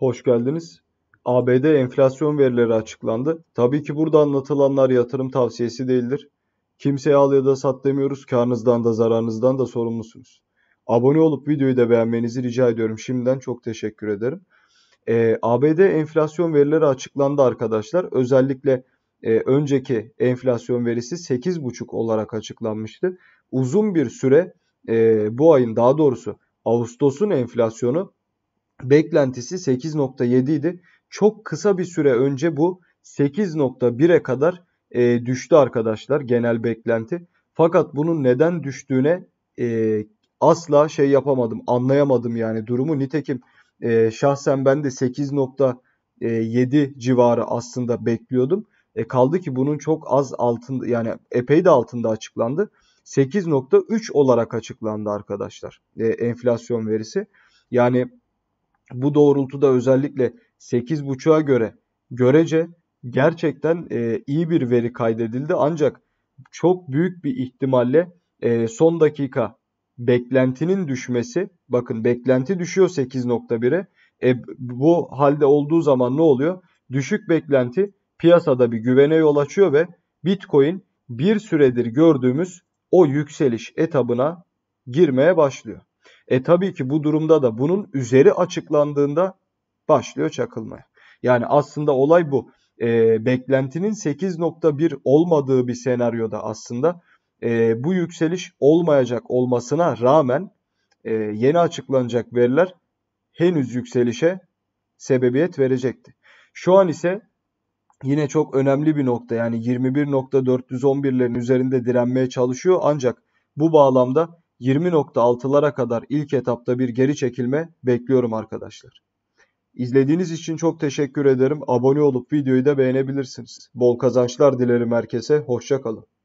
Hoş geldiniz. ABD enflasyon verileri açıklandı. Tabii ki burada anlatılanlar yatırım tavsiyesi değildir. Kimseye al ya da sat demiyoruz. Karnınızdan da zararınızdan da sorumlusunuz. Abone olup videoyu da beğenmenizi rica ediyorum. Şimdiden çok teşekkür ederim. E, ee, ABD enflasyon verileri açıklandı arkadaşlar. Özellikle e, önceki enflasyon verisi 8,5 olarak açıklanmıştı. Uzun bir süre e, bu ayın daha doğrusu Ağustos'un enflasyonu beklentisi 8.7 idi. Çok kısa bir süre önce bu 8.1'e kadar e, düştü arkadaşlar genel beklenti. Fakat bunun neden düştüğüne e, asla şey yapamadım, anlayamadım yani durumu. Nitekim e, şahsen ben de 8.7 civarı aslında bekliyordum. E, kaldı ki bunun çok az altında yani epey de altında açıklandı. 8.3 olarak açıklandı arkadaşlar e, enflasyon verisi. Yani bu doğrultuda özellikle 8.5'a göre görece gerçekten e, iyi bir veri kaydedildi. Ancak çok büyük bir ihtimalle e, son dakika beklentinin düşmesi bakın beklenti düşüyor 8.1'e. E, bu halde olduğu zaman ne oluyor? Düşük beklenti piyasada bir güvene yol açıyor ve Bitcoin bir süredir gördüğümüz o yükseliş etabına girmeye başlıyor. E tabii ki bu durumda da bunun üzeri açıklandığında başlıyor çakılmaya. Yani aslında olay bu. E, beklentinin 8.1 olmadığı bir senaryoda aslında e, bu yükseliş olmayacak olmasına rağmen e, yeni açıklanacak veriler henüz yükselişe sebebiyet verecekti. Şu an ise yine çok önemli bir nokta yani 21.411'lerin üzerinde direnmeye çalışıyor ancak bu bağlamda 20.6'lara kadar ilk etapta bir geri çekilme bekliyorum arkadaşlar. İzlediğiniz için çok teşekkür ederim. Abone olup videoyu da beğenebilirsiniz. Bol kazançlar dilerim herkese. Hoşçakalın.